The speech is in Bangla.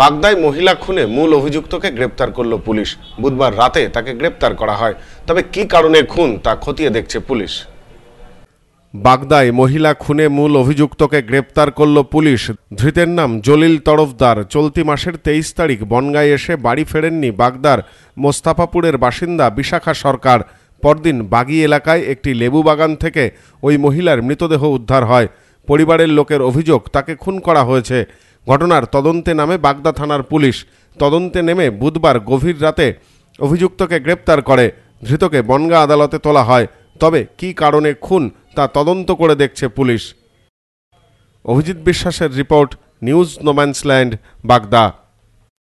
বাগদায় মহিলা খুনে মূল অভিযুক্তকে গ্রেপ্তার করল পুলিশ বুধবার রাতে তাকে গ্রেপ্তার করা হয় তবে কি কারণে খুন তা খতিয়ে দেখছে পুলিশ বাগদায় মহিলা খুনে মূল অভিযুক্তকে গ্রেপ্তার করল পুলিশ ধৃতের নাম জলিল তরফদার চলতি মাসের তেইশ তারিখ বনগায় এসে বাড়ি ফেরেননি বাগদার মোস্তাফাপুরের বাসিন্দা বিশাখা সরকার পরদিন বাগি এলাকায় একটি লেবু বাগান থেকে ওই মহিলার মৃতদেহ উদ্ধার হয় পরিবারের লোকের অভিযোগ তাকে খুন করা হয়েছে ঘটনার তদন্তে নামে বাগদা থানার পুলিশ তদন্তে নেমে বুধবার গভীর রাতে অভিযুক্তকে গ্রেপ্তার করে ধৃতকে বনগা আদালতে তোলা হয় তবে কি কারণে খুন তা তদন্ত করে দেখছে পুলিশ অভিজিৎ বিশ্বাসের রিপোর্ট নিউজ নোম্যান্সল্যান্ড বাগদা